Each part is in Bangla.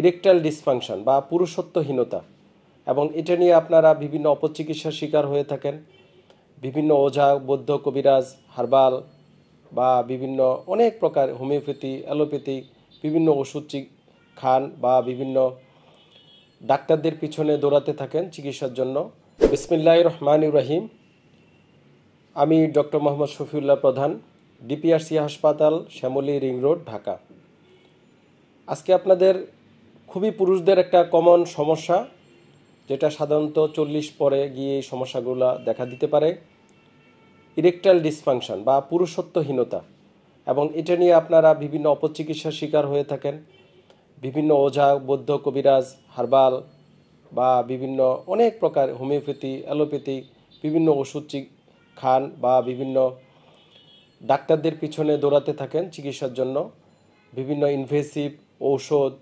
ইরেকটাইল ডিসফাংশন বা পুরুষত্বহীনতা এবং এটা নিয়ে আপনারা বিভিন্ন অপচিকিৎসার শিকার হয়ে থাকেন বিভিন্ন ওঝা বৌদ্ধ কবিরাজ হার্বাল বা বিভিন্ন অনেক প্রকার হোমিওপ্যাথি অ্যালোপ্যাথি বিভিন্ন ওষুধ খান বা বিভিন্ন ডাক্তারদের পিছনে দৌড়াতে থাকেন চিকিৎসার জন্য বিসমিল্লাহ রহমান ইব্রাহিম আমি ডক্টর মোহাম্মদ শফিউল্লাহ প্রধান ডিপিআরসি হাসপাতাল শ্যামলী রিং রোড ঢাকা আজকে আপনাদের খুবই পুরুষদের একটা কমন সমস্যা যেটা সাধারণত চল্লিশ পরে গিয়ে এই সমস্যাগুলো দেখা দিতে পারে ইরেকটাল ডিসফাংশন বা পুরুষত্বহীনতা এবং এটা নিয়ে আপনারা বিভিন্ন অপচিকিৎসার শিকার হয়ে থাকেন বিভিন্ন ওঝা বৌদ্ধ কবিরাজ হার্বাল বা বিভিন্ন অনেক প্রকার হোমিওপ্যাথি অ্যালোপ্যাথি বিভিন্ন ওষুধ খান বা বিভিন্ন ডাক্তারদের পিছনে দৌড়াতে থাকেন চিকিৎসার জন্য বিভিন্ন ইনভেসিভ ঔষধ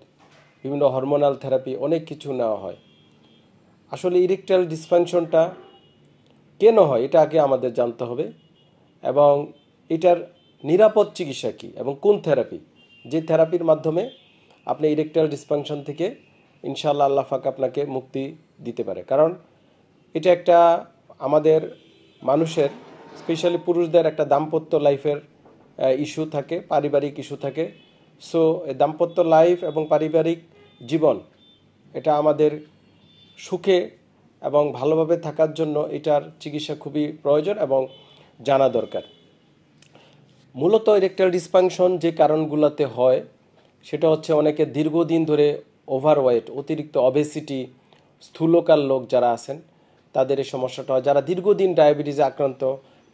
বিভিন্ন হরমোনাল থেরাপি অনেক কিছু নেওয়া হয় আসলে ইরেকটাল ডিসফাংশনটা কেন হয় এটা আগে আমাদের জানতে হবে এবং এটার নিরাপদ চিকিৎসা কী এবং কোন থেরাপি যে থেরাপির মাধ্যমে আপনি ইরেকটাল ডিসফাংশন থেকে ইনশাল্লাহ আল্লাহ ফাঁক আপনাকে মুক্তি দিতে পারে কারণ এটা একটা আমাদের মানুষের স্পেশালি পুরুষদের একটা দাম্পত্য লাইফের ইস্যু থাকে পারিবারিক ইস্যু থাকে সো দাম্পত্য লাইফ এবং পারিবারিক জীবন এটা আমাদের সুখে এবং ভালোভাবে থাকার জন্য এটার চিকিৎসা খুবই প্রয়োজন এবং জানা দরকার মূলত ইরেকটাল ডিসফাংশন যে কারণগুলোতে হয় সেটা হচ্ছে অনেকে দীর্ঘদিন ধরে ওভারওয়েট অতিরিক্ত অবেসিটি স্থূলকার লোক যারা আছেন তাদের এই সমস্যাটা হয় যারা দীর্ঘদিন ডায়াবেটিসে আক্রান্ত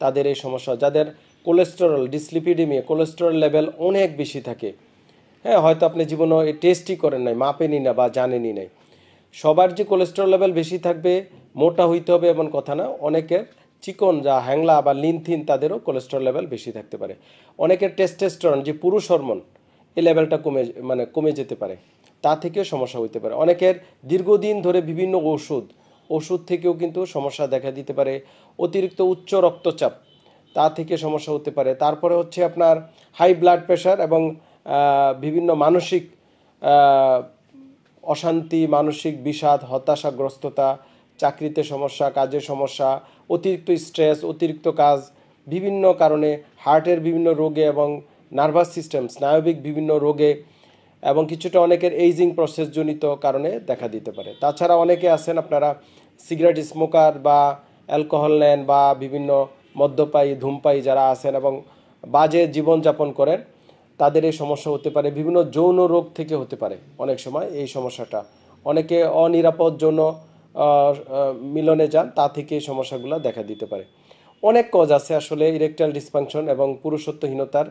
তাদের এই সমস্যা যাদের কোলেস্টেরল ডিসলিপিডেমিয়া কোলেস্টেরল লেভেল অনেক বেশি থাকে হ্যাঁ হয়তো আপনি জীবনে এই টেস্টই করেন নাই মাপেনি না বা জানেনি নাই সবার যে কোলেস্ট্রল লেভেল বেশি থাকবে মোটা হইতে হবে এমন কথা না অনেকের চিকন যা হ্যাংলা বা লিনথিন তাদেরও কোলেস্ট্রল লেভেল বেশি থাকতে পারে অনেকের টেস্টেস্টরন যে পুরুষ হরমোন এই লেভেলটা কমে মানে কমে যেতে পারে তা থেকেও সমস্যা হইতে পারে অনেকের দীর্ঘদিন ধরে বিভিন্ন ওষুধ ওষুধ থেকেও কিন্তু সমস্যা দেখা দিতে পারে অতিরিক্ত উচ্চ রক্তচাপ তা থেকে সমস্যা হতে পারে তারপরে হচ্ছে আপনার হাই ব্লাড প্রেশার এবং বিভিন্ন মানসিক অশান্তি মানসিক বিষাদ হতাশাগ্রস্ততা চাকরিতে সমস্যা কাজের সমস্যা অতিরিক্ত স্ট্রেস অতিরিক্ত কাজ বিভিন্ন কারণে হার্টের বিভিন্ন রোগে এবং নার্ভাস সিস্টেম স্নায়বিক বিভিন্ন রোগে এবং কিছুটা অনেকের এইজিং প্রসেসজনিত কারণে দেখা দিতে পারে তাছাড়া অনেকে আছেন আপনারা সিগারেট স্মোকার বা অ্যালকোহল নেন বা বিভিন্ন মদ্যপায়ী ধূমপায়ী যারা আছেন এবং বাজে জীবনযাপন করেন তাদের এই সমস্যা হতে পারে বিভিন্ন যৌন রোগ থেকে হতে পারে অনেক সময় এই সমস্যাটা অনেকে অনিরাপদ যৌন মিলনে যান তা থেকে এই সমস্যাগুলো দেখা দিতে পারে অনেক কজ আছে আসলে ইরেকটাল ডিসফাংশন এবং পুরুষত্বহীনতার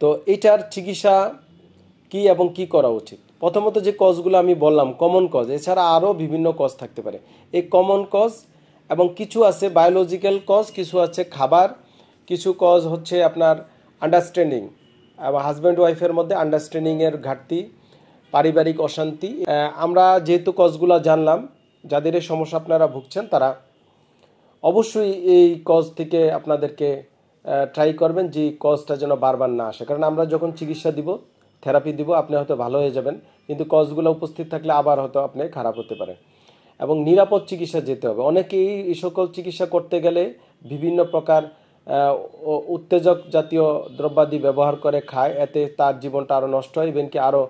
তো এটার চিকিৎসা কি এবং কি করা উচিত প্রথমত যে কজগুলো আমি বললাম কমন কজ এছাড়া আরও বিভিন্ন কজ থাকতে পারে এই কমন কজ এবং কিছু আছে বায়োলজিক্যাল কজ কিছু আছে খাবার কিছু কজ হচ্ছে আপনার আন্ডারস্ট্যান্ডিং এবং হাজব্যান্ড ওয়াইফের মধ্যে আন্ডারস্ট্যান্ডিংয়ের ঘাটতি পারিবারিক অশান্তি আমরা যেহেতু কজগুলো জানলাম যাদের এই সমস্যা আপনারা ভুগছেন তারা অবশ্যই এই কজ থেকে আপনাদেরকে ট্রাই করবেন যে কজটা যেন বারবার না আসে কারণ আমরা যখন চিকিৎসা দিব থেরাপি দিব আপনি হয়তো ভালো হয়ে যাবেন কিন্তু কজগুলো উপস্থিত থাকলে আবার হয়তো আপনি খারাপ হতে পারে এবং নিরাপদ চিকিৎসা যেতে হবে অনেকেই এই সকল চিকিৎসা করতে গেলে বিভিন্ন প্রকার উত্তেজক জাতীয় দ্রব্যাদি ব্যবহার করে খায় এতে তার জীবনটা আরও নষ্ট হয় ইভেনকি আরও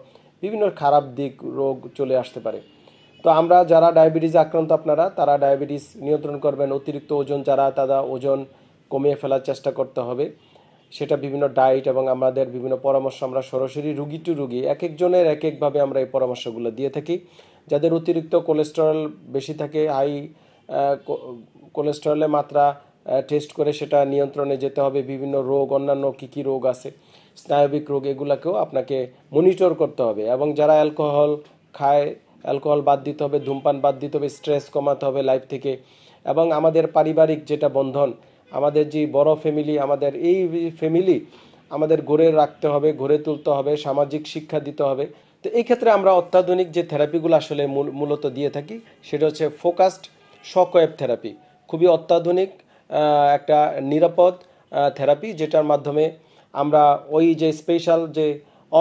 বিভিন্ন খারাপ দিক রোগ চলে আসতে পারে তো আমরা যারা ডায়াবেটিস আক্রান্ত আপনারা তারা ডায়াবেটিস নিয়ন্ত্রণ করবেন অতিরিক্ত ওজন যারা তারা ওজন কমিয়ে ফেলার চেষ্টা করতে হবে সেটা বিভিন্ন ডায়েট এবং আমাদের বিভিন্ন পরামর্শ আমরা সরাসরি রুগী টু রুগী এক একজনের এক একভাবে আমরা এই পরামর্শগুলো দিয়ে থাকি যাদের অতিরিক্ত কোলেস্টেরল বেশি থাকে হাই কোলেস্টেরলের মাত্রা টেস্ট করে সেটা নিয়ন্ত্রণে যেতে হবে বিভিন্ন রোগ অন্যান্য কী কী রোগ আছে স্নায়বিক রোগ এগুলাকেও আপনাকে মনিটর করতে হবে এবং যারা অ্যালকোহল খায় অ্যালকোহল বাদ দিতে হবে ধূমপান বাদ দিতে হবে স্ট্রেস কমাতে হবে লাইফ থেকে এবং আমাদের পারিবারিক যেটা বন্ধন আমাদের যে বড় ফ্যামিলি আমাদের এই ফ্যামিলি আমাদের গড়ে রাখতে হবে গড়ে তুলতে হবে সামাজিক শিক্ষা দিতে হবে তো এই ক্ষেত্রে আমরা অত্যাধুনিক যে থেরাপিগুলো আসলে মূলত দিয়ে থাকি সেটা হচ্ছে ফোকাসড শকওয়েব থেরাপি খুবই অত্যাধুনিক একটা নিরাপদ থেরাপি যেটার মাধ্যমে আমরা ওই যে স্পেশাল যে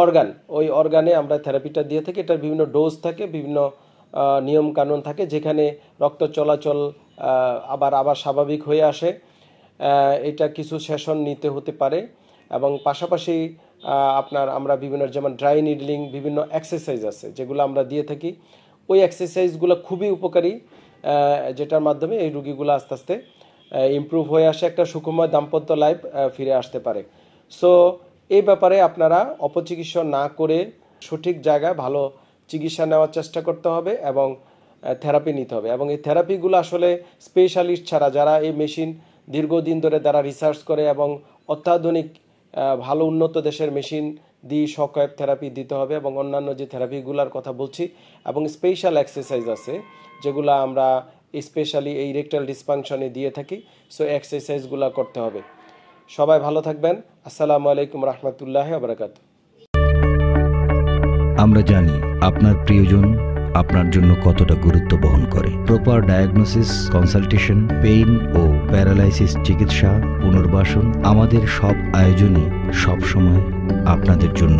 অর্গান ওই অর্গানে আমরা থেরাপিটা দিয়ে থাকি এটার বিভিন্ন ডোজ থাকে বিভিন্ন নিয়ম কানুন থাকে যেখানে রক্ত চলাচল আবার আবার স্বাভাবিক হয়ে আসে এটা কিছু সেশন নিতে হতে পারে এবং পাশাপাশি আপনার আমরা বিভিন্ন যেমন ড্রাই নিডলিং বিভিন্ন এক্সারসাইজ আছে যেগুলো আমরা দিয়ে থাকি ওই এক্সারসাইজগুলো খুবই উপকারী যেটার মাধ্যমে এই রুগীগুলো আস্তে আস্তে ইম্প্রুভ হয়ে আসে একটা সুখময় দাম্পত্য লাইফ ফিরে আসতে পারে সো এই ব্যাপারে আপনারা অপচিকিৎসা না করে সঠিক জায়গায় ভালো চিকিৎসা নেওয়ার চেষ্টা করতে হবে এবং থেরাপি নিতে হবে এবং এই থেরাপিগুলো আসলে স্পেশালিস্ট ছাড়া যারা এই মেশিন দীর্ঘদিন ধরে তারা রিসার্চ করে এবং অত্যাধুনিক ভালো উন্নত দেশের মেশিন দিয়ে সকয়েব থেরাপি দিতে হবে এবং অন্যান্য যে থেরাপিগুলোর কথা বলছি এবং স্পেশাল এক্সারসাইজ আছে যেগুলো আমরা স্পেশালি এই রেকটাল ডিসফাংশনে দিয়ে থাকি সো এক্সারসাইজগুলো করতে হবে সবাই ভালো থাকবেন আসসালামু আলাইকুম রহমতুল্লাহ আবরাকাত আমরা জানি আপনার প্রিয়জন আপনার জন্য কতটা গুরুত্ব বহন করে প্রপার ডায়াগনোসিস কনসালটেশন পেইন ও প্যারালাইসিস চিকিৎসা পুনর্বাসন আমাদের সব আয়োজনই সবসময় আপনাদের জন্য